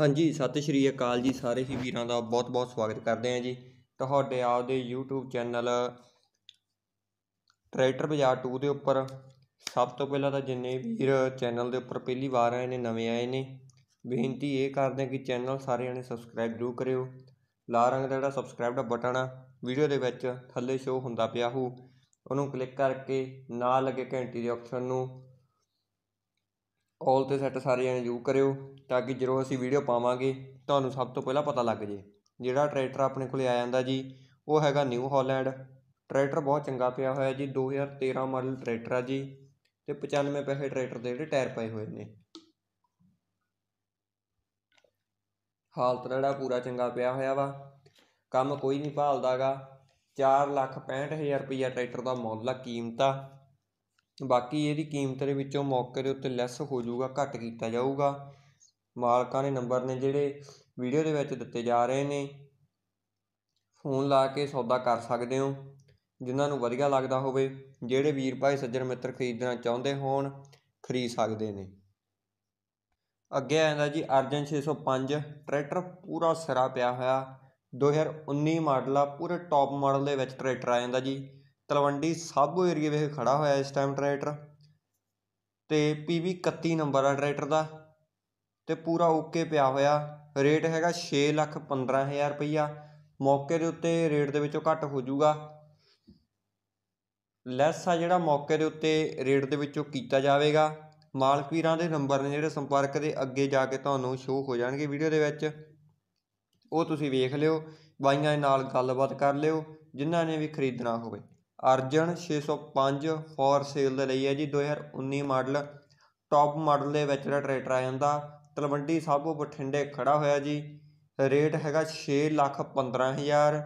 ਹਾਂਜੀ ਸਤਿ ਸ਼੍ਰੀ ਅਕਾਲ ਜੀ ਸਾਰੇ ਹੀ ਵੀਰਾਂ ਦਾ ਬਹੁਤ-ਬਹੁਤ ਸਵਾਗਤ ਕਰਦੇ ਹਾਂ ਜੀ ਤੁਹਾਡੇ ਆਪਦੇ YouTube ਚੈਨਲ ਟਰੈਕਟਰ ਬਾਜ਼ਾਰ 2 ਦੇ ਉੱਪਰ ਸਭ ਤੋਂ ਪਹਿਲਾਂ ਤਾਂ ਜਿੰਨੇ ਵੀਰ ਚੈਨਲ ਦੇ ਉੱਪਰ ਪਹਿਲੀ ਵਾਰ ਆਏ ਨੇ ਨਵੇਂ ਆਏ ਨੇ ਬੇਨਤੀ ਇਹ ਕਰਦੇ ਹਾਂ ਕਿ ਚੈਨਲ ਸਾਰੇ ਜਣੇ ਸਬਸਕ੍ਰਾਈਬ ਜ਼ਰੂਰ ਕਰਿਓ ਲਾਲ ਰੰਗ ਦਾ ਜਿਹੜਾ ਸਬਸਕ੍ਰਾਈਬ ਦਾ ਬਟਨ ਆ ਵੀਡੀਓ ਦੇ ਵਿੱਚ ਥੱਲੇ ਸ਼ੋ ਹੁੰਦਾ ਪਿਆ ਹੋ ਉਹਨੂੰ ਕਲਿੱਕ ਕਰਕੇ ਨਾਲ ਲੱਗੇ ਘੰਟੀ ਦੇ ਆਪਸ਼ਨ ਨੂੰ ਆਲ 'ਤੇ ਸੈੱਟ ਸਾਰੇ ਜਣੇ ਯੂ ਕਰਿਓ ਤਾਂ ਕਿ ਜਦੋਂ ਅਸੀਂ ਵੀਡੀਓ ਪਾਵਾਂਗੇ ਤੁਹਾਨੂੰ ਸਭ ਤੋਂ ਪਹਿਲਾਂ ਪਤਾ ਲੱਗ ਜੇ ਜਿਹੜਾ ਟਰੈਕਟਰ ਆਪਣੇ ਕੋਲੇ ਆ ਜਾਂਦਾ ਜੀ ਉਹ ਹੈਗਾ ਨਿਊ ਹਾਲੈਂਡ ਟਰੈਕਟਰ ਬਹੁਤ ਚੰਗਾ ਪਿਆ ਹੋਇਆ ਜੀ 2013 ਮਾਡਲ ਟਰੈਕਟਰ ਆ ਜੀ ਤੇ 95 ਪੈਸੇ ਟਰੈਕਟਰ ਦੇ ਜਿਹੜੇ ਟਾਇਰ ਪਏ ਹੋਏ ਨੇ ਹਾਲਤ ਜਿਹੜਾ ਪੂਰਾ ਚੰਗਾ ਪਿਆ ਹੋਇਆ ਵਾ ਕੰਮ ਕੋਈ ਨਹੀਂ ਭਾਲਦਾਗਾ 4 ਲੱਖ 65 ਹਜ਼ਾਰ ਰੁਪਈਆ ਟਰੈਕਟਰ ਦਾ ਮੁੱਲ ਆ ਕੀਮਤ ਆ ਬਾਕੀ ਇਹਦੀ ਕੀਮਤ ਦੇ ਵਿੱਚੋਂ ਮੌਕੇ ਦੇ ਉੱਤੇ ਲੈਸ ਹੋ ਜਾਊਗਾ ਘੱਟ ਕੀਤਾ ਜਾਊਗਾ ਮਾਲਕਾਂ ਦੇ ਨੰਬਰ ਨੇ ਜਿਹੜੇ ਵੀਡੀਓ ਦੇ ਵਿੱਚ ਦਿੱਤੇ ਜਾ ਰਹੇ ਨੇ ਫੋਨ ਲਾ ਕੇ ਸੌਦਾ ਕਰ ਸਕਦੇ ਹੋ ਜਿਨ੍ਹਾਂ ਨੂੰ ਵਧੀਆ ਲੱਗਦਾ ਹੋਵੇ ਜਿਹੜੇ ਵੀਰ ਭਾਈ ਸੱਜਣ ਮਿੱਤਰ ਖਰੀਦਣਾ ਚਾਹੁੰਦੇ ਹੋਣ ਖਰੀਦ ਸਕਦੇ ਨੇ ਅੱਗੇ ਆਇਆ ਜੀ ਅਰਜਨ 605 ਟਰੈਕਟਰ ਪੂਰਾ ਸਿਰਾ ਪਿਆ ਹੋਇਆ 2019 ਮਾਡਲ ਆ ਪੂਰੇ ਟੌਪ ਮਾਡਲ ਦੇ ਵਿੱਚ ਟਰੈਕਟਰ ਆ ਜਾਂਦਾ ਜੀ ਤਲਵੰਡੀ ਸਾਬੋ ਏਰੀਆ ਵਿੱਚ ਖੜਾ ਹੋਇਆ ਇਸ ਟਾਈਮ ਟਰੈਕਟਰ ਤੇ ਪੀਵੀ 31 ਨੰਬਰ ਆ ਟਰੈਕਟਰ ਦਾ ਤੇ ਪੂਰਾ ਓਕੇ ਪਿਆ ਹੋਇਆ ਰੇਟ ਹੈਗਾ 6 ਲੱਖ 15000 ਰੁਪਈਆ ਮੌਕੇ ਦੇ ਉੱਤੇ ਰੇਟ ਦੇ ਵਿੱਚੋਂ ਘੱਟ ਹੋ ਜਾਊਗਾ ਲੈਸ ਆ ਜਿਹੜਾ ਮੌਕੇ ਦੇ ਉੱਤੇ ਰੇਟ ਦੇ ਵਿੱਚੋਂ ਕੀਤਾ ਜਾਵੇਗਾ ਮਾਲਕ ਵੀਰਾਂ ਦੇ ਨੰਬਰ ਨੇ ਜਿਹੜੇ ਸੰਪਰਕ ਦੇ ਅੱਗੇ ਜਾ ਕੇ ਤੁਹਾਨੂੰ ਸ਼ੋਅ ਹੋ ਜਾਣਗੇ ਵੀਡੀਓ ਦੇ ਵਿੱਚ ਉਹ ਤੁਸੀਂ ਵੇਖ ਲਿਓ ਬਾਈਆਂ ਨਾਲ ਗੱਲਬਾਤ ਕਰ ਲਿਓ ਜਿਨ੍ਹਾਂ ਨੇ ਵੀ ਖਰੀਦਣਾ ਹੋਵੇ ਅਰਜਨ 605 ਫੋਰ ਸੇਲ ਦੇ ਲਈ ਹੈ ਜੀ 2019 ਮਾਡਲ ਟੌਪ ਮਾਡਲ ਦੇ ਵਿੱਚ ਦਾ ਟਰੈਕਟਰ ਆ ਜਾਂਦਾ ਤਲਵੰਡੀ ਸਾਬੋ ਬਠਿੰਡੇ ਖੜਾ ਹੋਇਆ ਜੀ ਰੇਟ ਹੈਗਾ 6 ਲੱਖ 15000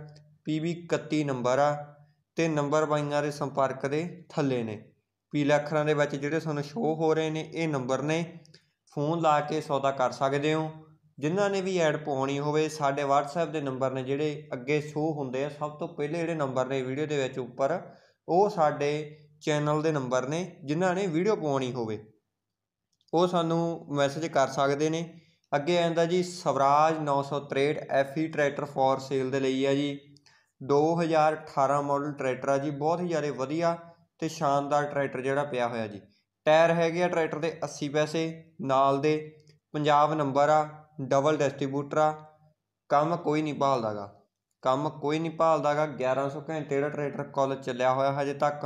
ਪੀਬੀ 31 ਨੰਬਰ ਆ ਤੇ ਨੰਬਰ ਬਾਈਆਂ ਦੇ ਸੰਪਰਕ ਦੇ ਥੱਲੇ ਨੇ ਪੀਲੇ ਅੱਖਰਾਂ ਦੇ ਵਿੱਚ ਜਿਹੜੇ ਤੁਹਾਨੂੰ ਸ਼ੋ ਹੋ ਰਹੇ ਨੇ ਇਹ ਨੰਬਰ ਨੇ ਫੋਨ ਲਾ ਕੇ ਸੌਦਾ ਕਰ ਸਕਦੇ ਹੋ ਜਿਨ੍ਹਾਂ ਨੇ ਵੀ ਐਡ ਪਾਉਣੀ ਹੋਵੇ ਸਾਡੇ WhatsApp ਦੇ ਨੰਬਰ ਨੇ ਜਿਹੜੇ ਅੱਗੇ ਸ਼ੋ ਹੁੰਦੇ ਆ ਸਭ ਤੋਂ ਪਹਿਲੇ ਜਿਹੜੇ ਨੰਬਰ ਨੇ ਵੀਡੀਓ ਦੇ ਵਿੱਚ ਉੱਪਰ ਉਹ ਸਾਡੇ ਚੈਨਲ ਦੇ ਨੰਬਰ ਨੇ ਜਿਨ੍ਹਾਂ ਨੇ ਵੀਡੀਓ ਪਾਉਣੀ ਹੋਵੇ ਉਹ ਸਾਨੂੰ ਮੈਸੇਜ ਕਰ ਸਕਦੇ ਨੇ ਅੱਗੇ ਆਂਦਾ ਜੀ Swaraj 963 FE tractor for sale ਦੇ ਲਈ ਆ ਜੀ 2018 ਮਾਡਲ ਟਰੈਕਟਰ ਆ ਜੀ ਬਹੁਤ ਹੀ ਜ਼ਿਆਦਾ ਵਧੀਆ ਤੇ ਸ਼ਾਨਦਾਰ ਟਰੈਕਟਰ ਜਿਹੜਾ ਪਿਆ ਹੋਇਆ ਜੀ ਟਾਇਰ ਹੈਗੇ ਆ ਟਰੈਕਟਰ ਦੇ 80 ਪੈਸੇ ਨਾਲ ਦੇ ਪੰਜਾਬ ਨੰਬਰ ਆ ਡਬਲ ਡਿਸਟ੍ਰੀਬਿਊਟਰ ਆ ਕੰਮ ਕੋਈ ਨਹੀਂ ਭਾਲਦਾ ਗਾ ਕੰਮ ਕੋਈ ਨਹੀਂ ਭਾਲਦਾ ਗਾ 1100 ਘੰਟੇ ਦਾ ਟਰੈਕਟਰ ਕੁੱਲ ਚੱਲਿਆ ਹੋਇਆ ਹਜੇ ਤੱਕ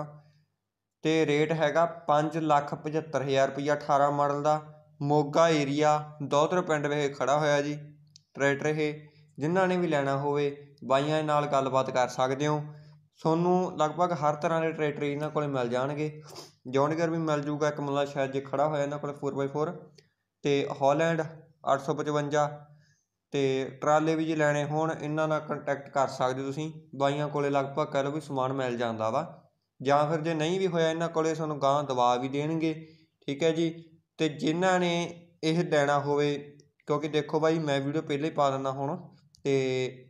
ਤੇ ਰੇਟ ਹੈਗਾ 575000 ਲੱਖ 18 ਮਾਡਲ ਦਾ ਮੋਗਾ ਏਰੀਆ ਦੋਧਰ ਪਿੰਡ ਵਿਖੇ ਖੜਾ ਹੋਇਆ ਜੀ ਟਰੈਕਟਰ ਇਹ ਜਿਨ੍ਹਾਂ ਨੇ ਵੀ ਲੈਣਾ ਹੋਵੇ ਬਾਈਆਂ ਨਾਲ ਗੱਲਬਾਤ ਕਰ ਸਕਦੇ ਹੋ ਤੁਹਾਨੂੰ ਲਗਭਗ ਹਰ ਤਰ੍ਹਾਂ ਦੇ ਟਰੈਕਟਰ ਇਹਨਾਂ ਕੋਲੇ ਮਿਲ ਜਾਣਗੇ ਜੌਨਗਰ ਵੀ ਮਿਲ ਜੂਗਾ ਇੱਕ ਮੁੱਲਾ ਸ਼ਾਇਦ ਜੇ ਖੜਾ ਹੋਇਆ ਇਹਨਾਂ ਕੋਲੇ 4x4 ਤੇ ਹਾਲੈਂਡ ਅੱਠ ਸੌ ਪਚਵੰਜਾ ਅਤੇ ਟਰਾਲੇ ਵੀ ਜੇ ਲੈਣੇ ਹੋਣ ਇਹਨਾਂ ਨਾਲ ਕੰਟੈਕਟ ਕਰ ਸਕਦੇ ਤੁਸੀਂ ਦਵਾਈਆਂ ਕੋਲੇ ਲਗਭਗ ਕਹਿ ਲਓ ਵੀ ਸਮਾਨ ਮਿਲ ਜਾਂਦਾ ਵਾ ਜਾਂ ਫਿਰ ਜੇ ਨਹੀਂ ਵੀ ਹੋਇਆ ਇਹਨਾਂ ਕੋਲੇ ਤੁਹਾਨੂੰ ਗਾਂ ਦਵਾ ਵੀ ਦੇਣਗੇ ਠੀਕ ਹੈ ਜੀ ਅਤੇ ਜਿਨ੍ਹਾਂ ਨੇ ਇਹ ਲੈਣਾ ਹੋਵੇ ਕਿਉਂਕਿ ਦੇਖੋ ਬਾਈ ਮੈਂ ਵੀਡੀਓ ਪਹਿਲੇ ਹੀ ਪਾ ਦਿੰਦਾ ਹੁਣ ਅਤੇ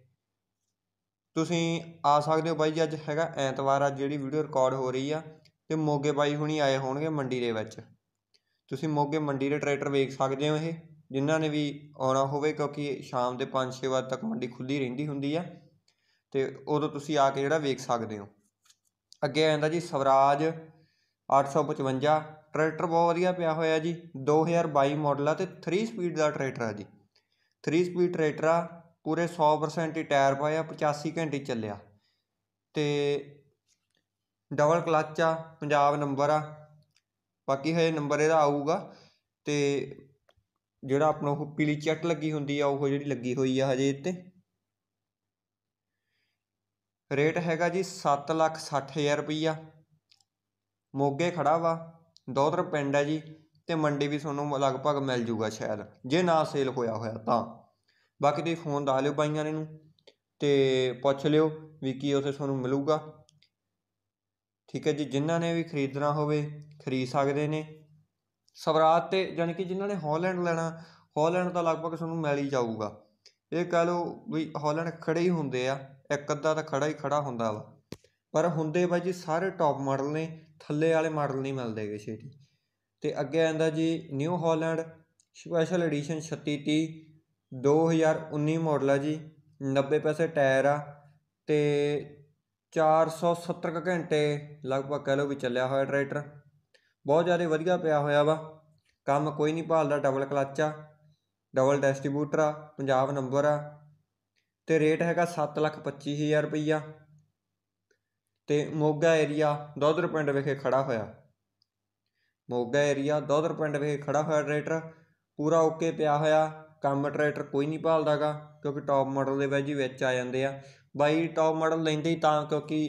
ਤੁਸੀਂ ਆ ਸਕਦੇ ਹੋ ਬਾਈ ਜੀ ਅੱਜ ਹੈਗਾ ਐਤਵਾਰ ਆ ਜਿਹੜੀ ਵੀਡੀਓ ਰਿਕਾਰਡ ਹੋ ਰਹੀ ਆ ਤੇ ਮੋਗੇ ਬਾਈ ਹੁਣੀ ਆਏ ਹੋਣਗੇ ਮੰਡੀ ਦੇ ਵਿੱਚ ਤੁਸੀਂ ਮੋਗੇ ਮੰਡੀ ਦੇ ਟਰੈਕਟਰ ਵੇਖ ਸਕਦੇ ਹੋ ਇਹ ਜਿਨ੍ਹਾਂ ਨੇ ਵੀ ਆਉਣਾ ਹੋਵੇ ਕਿਉਂਕਿ ਸ਼ਾਮ ਦੇ 5-6 ਵਜੇ ਤੱਕ ਮੰਡੀ ਖੁੱਲੀ ਰਹਿੰਦੀ ਹੁੰਦੀ ਆ ਤੇ ਉਦੋਂ ਤੁਸੀਂ ਆ ਕੇ ਜਿਹੜਾ ਵੇਖ ਸਕਦੇ ਹੋ ਅੱਗੇ ਆ ਜਾਂਦਾ ਜੀ ਸਵਰਾਜ 855 ਟਰੈਕਟਰ ਬਹੁਤ ਵਧੀਆ ਪਿਆ ਹੋਇਆ ਜੀ 2022 ਮਾਡਲ ਆ ਤੇ 3 ਸਪੀਡ ਦਾ ਟਰੈਕਟਰ ਆ ਜੀ 3 ਸਪੀਡ ਟਰੈਕਟਰ ਆ ਪੂਰੇ 100% ਹੀ ਟਾਇਰ ਪਾਇਆ 85 ਘੰਟੇ ਚੱਲਿਆ ਤੇ ਡਬਲ ਕਲਚ ਆ ਪੰਜਾਬ ਨੰਬਰ ਆ ਬਾਕੀ ਹਜੇ ਨੰਬਰ ਇਹਦਾ ਆਊਗਾ ਤੇ ਜਿਹੜਾ ਆਪਣਾ ਉਹ ਪੀਲੀ ਚਟ ਲੱਗੀ ਹੁੰਦੀ ਆ ਉਹ ਜਿਹੜੀ ਲੱਗੀ ਹੋਈ ਆ ਹਜੇ ਇੱਥੇ ਰੇਟ ਹੈਗਾ ਜੀ 760000 ਰੁਪਈਆ ਮੋਗੇ ਖੜਾ ਵਾ ਦੋਦਰ ਪਿੰਡ ਹੈ ਜੀ ਤੇ ਮੰਡੀ ਵੀ ਤੁਹਾਨੂੰ ਲਗਭਗ ਮਿਲ ਜੂਗਾ ਸ਼ਾਇਦ ਜੇ ਨਾ ਸੇਲ ਹੋਇਆ ਹੋਇਆ ਤਾਂ ਬਾਕੀ ਦੇ ਫੋਨ ਦਾ ਲਿਓ ਬਾਈਆਂ ਨੇ ਨੂੰ ਤੇ ਪੁੱਛ ਲਿਓ ਵੀ ਕੀ ਉਥੇ ਤੁਹਾਨੂੰ ਮਿਲੂਗਾ ਠੀਕ ਹੈ ਜੀ ਜਿਨ੍ਹਾਂ ਨੇ ਵੀ ਖਰੀਦਣਾ ਹੋਵੇ ਖਰੀਦ ਸਕਦੇ ਨੇ ਸਵਰਾਜ ਤੇ ਜਾਨੀ ਕਿ ਜਿਨ੍ਹਾਂ ਨੇ ਹਾਲੈਂਡ ਲੈਣਾ ਹਾਲੈਂਡ ਤਾਂ ਲਗਭਗ ਤੁਹਾਨੂੰ ਮਿਲ ਹੀ ਜਾਊਗਾ ਇਹ ਕਹ ਲਓ ਵੀ ਹਾਲੈਂਡ ਖੜੇ ਹੀ ਹੁੰਦੇ ਆ ਇੱਕ ਅੱਧਾ ਤਾਂ ਖੜਾ ਹੀ ਖੜਾ ਹੁੰਦਾ ਵਾ ਪਰ ਹੁੰਦੇ ਬਾਈ ਜੀ ਸਾਰੇ ਟੌਪ ਮਾਡਲ ਨੇ ਥੱਲੇ ਵਾਲੇ ਮਾਡਲ ਨਹੀਂ ਮਿਲਦੇਗੇ ਜੀ ਤੇ ਅੱਗੇ ਆਂਦਾ ਜੀ New Holland special edition 3630 2019 model ਆ ਜੀ 90 ਪੈਸੇ ਟਾਇਰ ਆ ਤੇ 470 ਘੰਟੇ ਲਗਭਗ ਕਹ ਲਓ ਵੀ ਚੱਲਿਆ ਹੋਇਆ ਟਰੈਕਟਰ ਬਹੁਤ ਜ਼ਿਆਦਾ ਵਧੀਆ ਪਿਆ ਹੋਇਆ ਵਾ ਕੰਮ ਕੋਈ ਨਹੀਂ ਭਾਲਦਾ ਡਬਲ ਕਲੱਚ ਆ ਡਬਲ ਡਿਸਟ੍ਰੀਬਿਊਟਰ ਆ ਪੰਜਾਬ ਨੰਬਰ ਆ ਤੇ ਰੇਟ ਹੈਗਾ 725000 ਰੁਪਈਆ ਤੇ ਮੋਗਾ ਏਰੀਆ ਦੋਦਰ ਪਿੰਡ ਵਿਖੇ ਖੜਾ ਹੋਇਆ ਮੋਗਾ ਏਰੀਆ ਦੋਦਰ ਪਿੰਡ ਵਿਖੇ ਖੜਾ ਹੋਇਆ ਟਰੈਕਟਰ ਪੂਰਾ ਓਕੇ ਪਿਆ ਹੋਇਆ ਕੰਮ ਟਰੈਕਟਰ ਕੋਈ ਨਹੀਂ ਭਾਲਦਾਗਾ ਕਿਉਂਕਿ ਟੌਪ ਮਾਡਲ ਦੇ ਵੈਜੀ ਵਿੱਚ ਆ ਜਾਂਦੇ ਆ ਬਾਈ ਟੌਪ ਮਾਡਲ ਲੈਂਦੇ ਹੀ ਤਾਂ ਕਿਉਂਕਿ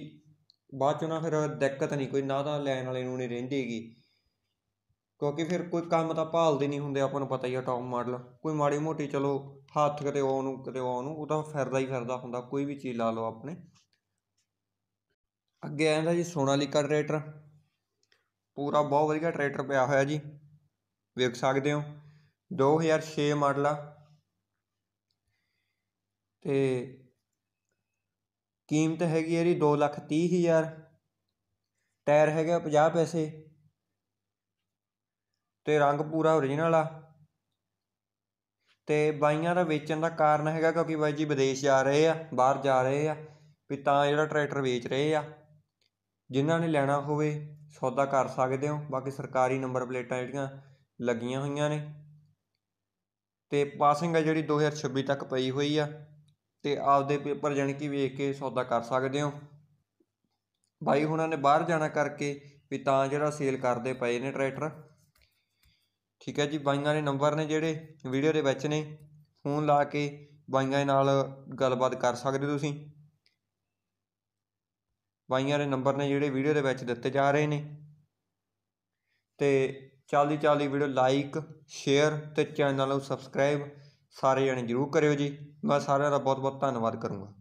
ਬਾਅਦ ਚ ਨਾ ਫਿਰ ਦਿੱਕਤ ਨਹੀਂ ਕੋਈ ਨਾ ਤਾਂ ਲੈਣ ਵਾਲੇ ਨੂੰ ਨਹੀਂ ਰਹਿੰਦੀਗੀ ਕਿਉਂਕਿ ਫਿਰ ਕੋਈ ਕੰਮ ਤਾਂ ਭਾਲਦੇ ਨਹੀਂ ਹੁੰਦੇ ਆਪਾਂ ਨੂੰ ਪਤਾ ਹੀ ਆ ਟੌਪ ਮਾਡਲ ਕੋਈ ਮਾੜੀ ਮੋਟੀ ਚਲੋ ਹੱਥ ਕਿਤੇ ਉਹ ਨੂੰ ਕਿਤੇ ਉਹ ਨੂੰ ਉਹ ਤਾਂ ਫਿਰਦਾ ਹੀ ਫਿਰਦਾ ਹੁੰਦਾ ਕੋਈ ਵੀ ਚੀਜ਼ ਲਾ ਲਓ ਆਪਣੇ ਅੱਗੇ ਆਂਦਾ ਜੀ ਸੋਨਾਲੀਕਾ ਟਰੈਕਟਰ ਪੂਰਾ ਬਹੁਤ ਵਧੀਆ ਟਰੈਕਟਰ ਪਿਆ ਹੋਇਆ ਜੀ ਵੇਖ ਸਕਦੇ ਹੋ 2006 ਮਾਡਲ ਆ ਤੇ ਕੀਮਤ ਹੈਗੀ ਇਹਦੀ 230000 ਟਾਇਰ ਹੈਗਾ 50 ਪੈਸੇ ਤੇ ਰੰਗ ਪੂਰਾ ਓਰੀਜਨਲ ਆ ਤੇ ਬਾਈਆਂ ਦਾ ਵੇਚਣ ਦਾ ਕਾਰਨ ਹੈਗਾ ਕਿਉਂਕਿ ਬਾਈ ਜੀ ਵਿਦੇਸ਼ ਜਾ ਰਹੇ ਆ ਬਾਹਰ ਜਾ ਰਹੇ ਆ ਵੀ ਤਾਂ ਜਿਹੜਾ ਟਰੈਕਟਰ ਵੇਚ ਰਹੇ ਆ ਜਿਨ੍ਹਾਂ ਨੇ ਲੈਣਾ ਹੋਵੇ ਸੌਦਾ ਕਰ ਸਕਦੇ ਹੋ ਬਾਕੀ ਸਰਕਾਰੀ ਨੰਬਰ ਪਲੇਟਾਂ ਜਿਹੜੀਆਂ ਲੱਗੀਆਂ ਹੋਈਆਂ ਨੇ ਤੇ ਪਾਸਿੰਗ ਆ ਜਿਹੜੀ 2026 ਤੱਕ ਪਈ ਹੋਈ ਆ ਤੇ ਆਪਦੇ ਪੇਪਰ ਜਾਣੀ ਕੀ ਵੇਖ ਕੇ ਸੌਦਾ ਕਰ ਸਕਦੇ ਹੋ ਬਾਈ ਹੁਣਾਂ ਨੇ ਬਾਹਰ ਜਾਣਾ ਕਰਕੇ ਵੀ ਤਾਂ ਜਿਹੜਾ ਸੇਲ ਕਰਦੇ ਪਏ ਨੇ ਟਰੈਕਟਰ ਠੀਕ ਹੈ ਜੀ ਬਾਈਆਂ ਦੇ ਨੰਬਰ ਨੇ ਜਿਹੜੇ ਵੀਡੀਓ ਦੇ ਵਿੱਚ ਨੇ ਫੋਨ ਲਾ ਕੇ ਬਾਈਆਂ ਨਾਲ ਗੱਲਬਾਤ ਕਰ ਸਕਦੇ ਤੁਸੀਂ ਬਾਈਆਂ ਦੇ ਨੰਬਰ ਨੇ ਜਿਹੜੇ ਵੀਡੀਓ ਦੇ ਵਿੱਚ ਦਿੱਤੇ ਜਾ ਰਹੇ ਨੇ ਤੇ ਚੱਲਦੀ ਚੱਲਦੀ ਵੀਡੀਓ ਲਾਈਕ ਸ਼ੇਅਰ ਤੇ ਚੈਨਲ ਨੂੰ ਸਬਸਕ੍ਰਾਈਬ ਸਾਰੇ ਜਣੇ ਜਰੂਰ ਕਰਿਓ ਜੀ ਮੈਂ ਸਾਰਿਆਂ ਦਾ ਬਹੁਤ ਬਹੁਤ ਧੰਨਵਾਦ ਕਰੂੰਗਾ